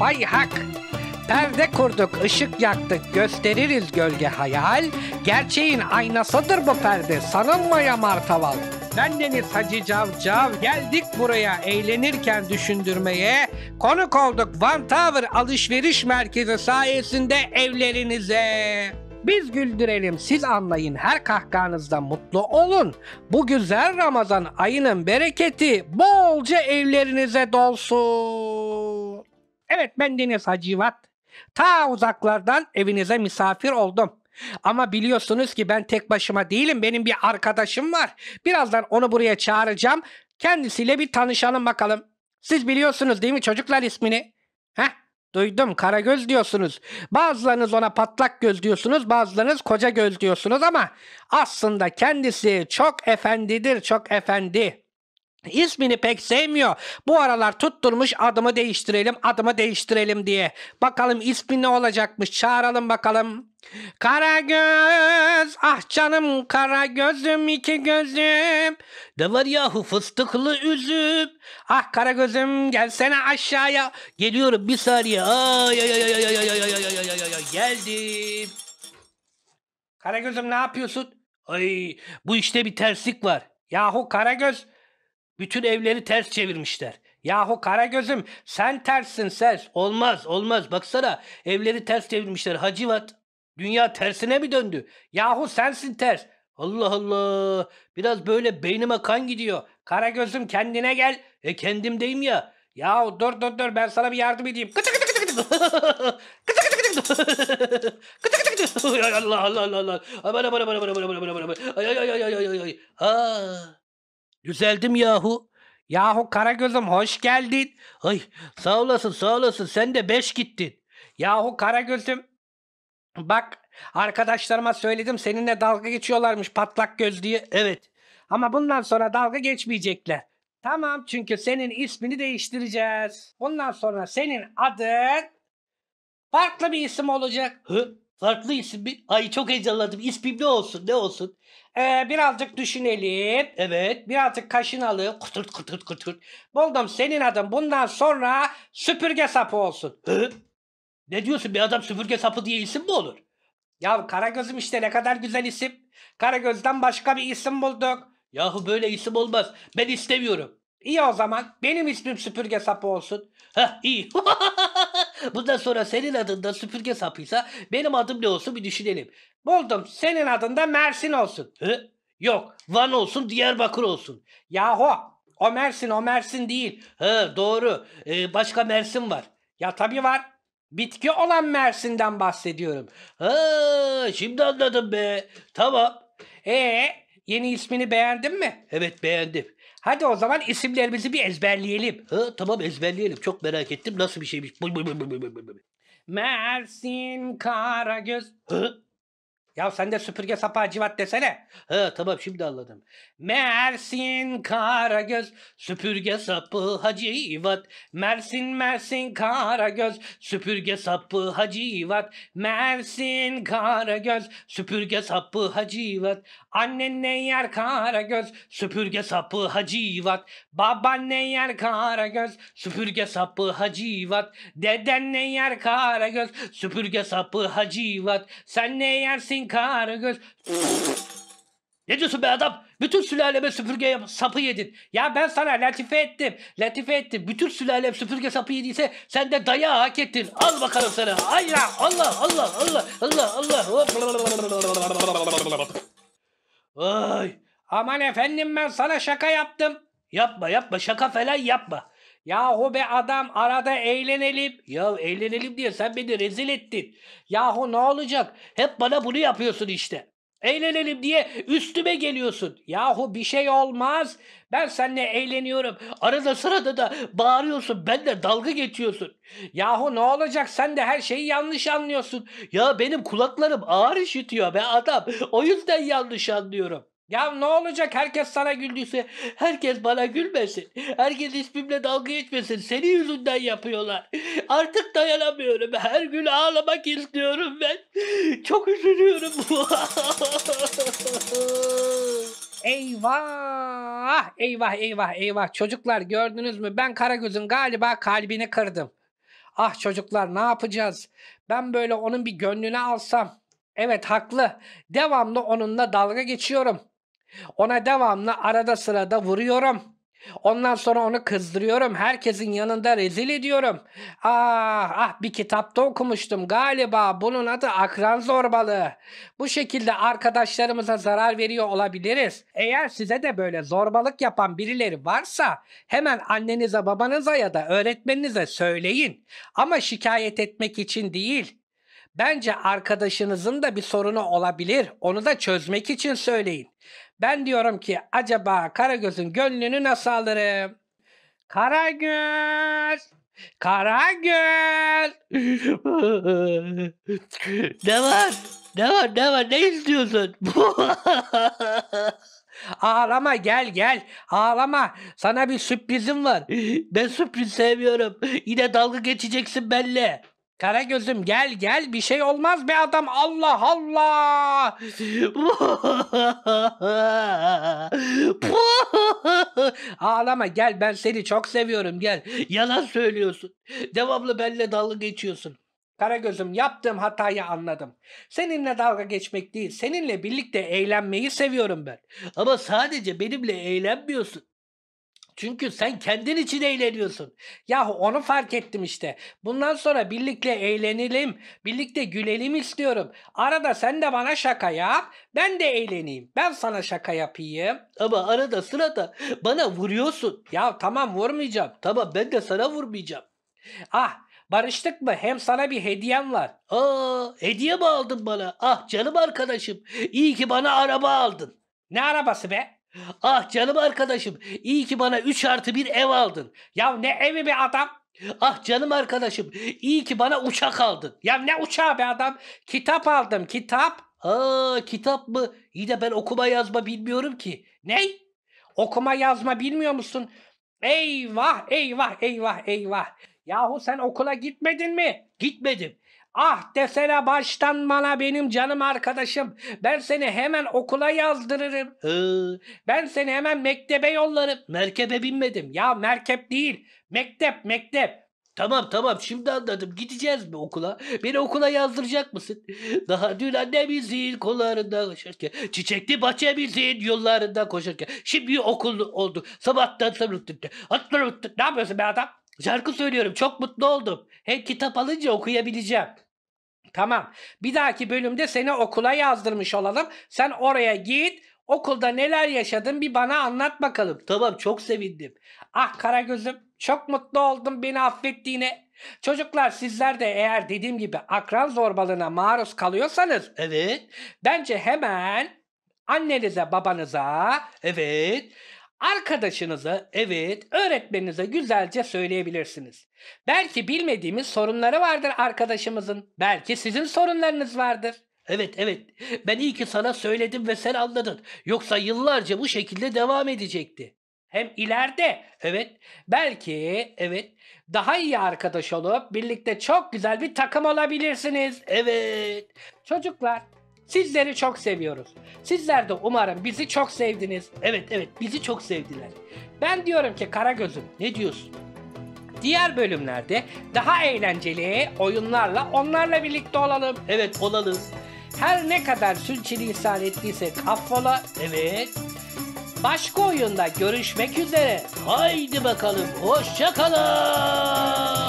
Bay Hak. Perde kurduk, ışık yaktık, gösteririz gölge hayal. Gerçeğin aynasıdır bu perde, sanılmaya martaval. Ben Deniz Hacı Cavcav, geldik buraya eğlenirken düşündürmeye. Konuk olduk Van Tower alışveriş merkezi sayesinde evlerinize. Biz güldürelim, siz anlayın, her kahkahanızda mutlu olun. Bu güzel Ramazan ayının bereketi bolca evlerinize dolsun. Evet ben Deniz Hacivat. Ta uzaklardan evinize misafir oldum. Ama biliyorsunuz ki ben tek başıma değilim. Benim bir arkadaşım var. Birazdan onu buraya çağıracağım. Kendisiyle bir tanışalım bakalım. Siz biliyorsunuz değil mi çocuklar ismini? Heh duydum karagöz diyorsunuz. Bazılarınız ona patlak göz diyorsunuz. Bazılarınız koca göz diyorsunuz ama aslında kendisi çok efendidir çok efendi. İsmini pek sevmiyor. Bu aralar tutturmuş adımı değiştirelim, adımı değiştirelim diye. Bakalım ismi ne olacakmış? Çağıralım bakalım. Karagöz, ah canım kara gözüm iki gözüm. Ne var yahu fıstıklı üzüm. Ah kara gözüm gelsene aşağıya. Geliyorum bir saniye. Ay ay ay ay ay ay ay ay ay ay ay ay geldim. ne yapıyorsun? Ay bu işte bir terslik var. Yahu göz. Bütün evleri ters çevirmişler. Yahu Kara gözüm, sen tersin sen. Olmaz olmaz baksana evleri ters çevirmişler Hacivat. Dünya tersine mi döndü? Yahu sensin ters. Allah Allah. Biraz böyle beynime kan gidiyor. Kara gözüm kendine gel. E kendimdeyim ya. Yahu dur dur dur ben sana bir yardım edeyim. Kıtı kıtı kıtı kıtı. kıtı kıtı kıtı kıtı. Kıtı kıtı Allah Allah Allah Allah. Aman aman aman aman aman aman aman. Ay ay ay ay ay ay. Ha Düzeldim yahu. Yahu Karagöz'üm hoş geldin. Ay sağ olasın sağ olasın sen de beş gittin. Yahu Karagöz'üm bak arkadaşlarıma söyledim seninle dalga geçiyorlarmış patlak göz diye. Evet ama bundan sonra dalga geçmeyecekler. Tamam çünkü senin ismini değiştireceğiz. Bundan sonra senin adın farklı bir isim olacak. Hı? Farklı isim mi? Ay çok heyecanlandım. İsmim ne olsun ne olsun? Ee, birazcık düşünelim. Evet. Birazcık kaşınalım. Kıtırt kıtırt kıtırt. Buldum senin adın bundan sonra süpürge sapı olsun. Hı? Ne diyorsun bir adam süpürge sapı diye isim mi olur? Ya Karagöz'üm işte ne kadar güzel isim. Karagöz'den başka bir isim bulduk. Yahu böyle isim olmaz. Ben istemiyorum. İyi o zaman. Benim ismim süpürge sapı olsun. Hah iyi. Bundan sonra senin adında süpürge sapıysa benim adım ne olsun bir düşünelim. Buldum. Senin adında Mersin olsun. Hı? Yok. Van olsun Diyarbakır olsun. Yahu o Mersin o Mersin değil. Hı doğru. Ee, başka Mersin var. Ya tabii var. Bitki olan Mersin'den bahsediyorum. Hı şimdi anladım be. Tamam. E yeni ismini beğendin mi? Evet beğendim. Hadi o zaman isimlerimizi bir ezberleyelim. Ha, tamam ezberleyelim. Çok merak ettim. Nasıl bir şeymiş? Mersin Karagöz. Ha, ya sen de süpürge sapağı civat desene. Ha tamam şimdi anladım. Mersin Karagöz süpürge sapı hacivat. Mersin Mersin Karagöz süpürge sapı hacivat. Mersin Karagöz süpürge sapı hacivat. Annen ne yer Karagöz süpürge sapı hacivat. Baban ne yer Karagöz süpürge sapı hacivat. Deden ne yer Karagöz süpürge sapı hacivat. Sen ne yersin kar göz. ne diyorsun be adam? Bütün sülaleme süpürge sapı yedin. Ya ben sana latife ettim. Latife ettim. Bütün sülalem süpürge sapı yediyse sen de daya hak ettin. Al bakalım sana. Allah Allah Allah Allah Allah Allah. Ay. Aman efendim ben sana şaka yaptım. Yapma yapma şaka falan yapma. Yahu be adam arada eğlenelim. Ya eğlenelim diye sen beni rezil ettin. Yahu ne olacak? Hep bana bunu yapıyorsun işte. Eğlenelim diye üstüme geliyorsun. Yahu bir şey olmaz. Ben seninle eğleniyorum. Arada sırada da bağırıyorsun. Ben de dalga geçiyorsun. Yahu ne olacak? Sen de her şeyi yanlış anlıyorsun. Ya benim kulaklarım ağır işitiyor be adam. O yüzden yanlış anlıyorum. Ya ne olacak herkes sana güldüyse herkes bana gülmesin. Herkes ismimle dalga geçmesin. Senin yüzünden yapıyorlar. Artık dayanamıyorum. Her gün ağlamak istiyorum ben. Çok üzülüyorum. eyvah! Eyvah eyvah eyvah. Çocuklar gördünüz mü? Ben Karagöz'ün galiba kalbini kırdım. Ah çocuklar ne yapacağız? Ben böyle onun bir gönlüne alsam. Evet haklı. Devamlı onunla dalga geçiyorum. Ona devamlı arada sırada vuruyorum. Ondan sonra onu kızdırıyorum. Herkesin yanında rezil ediyorum. Ah ah bir kitapta okumuştum galiba bunun adı akran zorbalığı. Bu şekilde arkadaşlarımıza zarar veriyor olabiliriz. Eğer size de böyle zorbalık yapan birileri varsa hemen annenize babanıza ya da öğretmeninize söyleyin. Ama şikayet etmek için değil. Bence arkadaşınızın da bir sorunu olabilir. Onu da çözmek için söyleyin. Ben diyorum ki acaba Karagöz'ün gönlünü nasıl alırım? Karagöz! Karagöz! ne var? Ne var? Ne var? Ne istiyorsun? Ağlama gel gel. Ağlama. Sana bir sürprizim var. Ben sürpriz sevmiyorum. Yine dalga geçeceksin benimle. Kara gözüm gel gel bir şey olmaz be adam Allah Allah. Ağlama gel ben seni çok seviyorum gel. Yalan söylüyorsun. Devamlı benimle dalga geçiyorsun. Kara gözüm yaptığım hatayı anladım. Seninle dalga geçmek değil, seninle birlikte eğlenmeyi seviyorum ben. Ama sadece benimle eğlenmiyorsun. Çünkü sen kendin için eğleniyorsun. Ya onu fark ettim işte. Bundan sonra birlikte eğlenelim, birlikte gülelim istiyorum. Arada sen de bana şaka yap, ben de eğleneyim. Ben sana şaka yapayım. Ama arada sırada bana vuruyorsun. Ya tamam vurmayacağım. Tamam ben de sana vurmayacağım. Ah Barıştık mı? Hem sana bir hediyem var. Aa, hediye mi aldın bana? Ah canım arkadaşım. İyi ki bana araba aldın. Ne arabası be? Ah canım arkadaşım iyi ki bana 3 artı bir ev aldın. Ya ne evi be adam? Ah canım arkadaşım iyi ki bana uçak aldın. Ya ne uçağı be adam? Kitap aldım kitap. Aa kitap mı? İyi de ben okuma yazma bilmiyorum ki. Ney? Okuma yazma bilmiyor musun? Eyvah eyvah eyvah eyvah. Yahu sen okula gitmedin mi? Gitmedim. Ah desene baştan bana benim canım arkadaşım. Ben seni hemen okula yazdırırım. Hı, ben seni hemen mektebe yollarım. Merkebe binmedim. Ya merkep değil. Mektep mektep. Tamam tamam şimdi anladım. Gideceğiz mi okula? Beni okula yazdıracak mısın? Daha dün annemizin kollarında koşarken, çiçekli bahçemizin yollarında koşarken. Şimdi okul oldu. Sabahtan sabahtan. Ne yapıyorsun be adam? Şarkı söylüyorum. Çok mutlu oldum. Hem kitap alınca okuyabileceğim. Tamam. Bir dahaki bölümde seni okula yazdırmış olalım. Sen oraya git. Okulda neler yaşadın bir bana anlat bakalım. Tamam çok sevindim. Ah Kara gözüm, çok mutlu oldum beni affettiğine. Çocuklar sizler de eğer dediğim gibi akran zorbalığına maruz kalıyorsanız evet bence hemen annenize babanıza evet Arkadaşınıza, evet, öğretmeninize güzelce söyleyebilirsiniz. Belki bilmediğimiz sorunları vardır arkadaşımızın. Belki sizin sorunlarınız vardır. Evet evet ben iyi ki sana söyledim ve sen anladın. Yoksa yıllarca bu şekilde devam edecekti. Hem ileride evet belki evet daha iyi arkadaş olup birlikte çok güzel bir takım olabilirsiniz. Evet çocuklar Sizleri çok seviyoruz. Sizler de umarım bizi çok sevdiniz. Evet evet bizi çok sevdiler. Ben diyorum ki Karagöz'üm ne diyorsun? Diğer bölümlerde daha eğlenceli oyunlarla onlarla birlikte olalım. Evet olalım. Her ne kadar sürçülisan ettiysek affola. Evet. Başka oyunda görüşmek üzere. Haydi bakalım Hoşçakalın.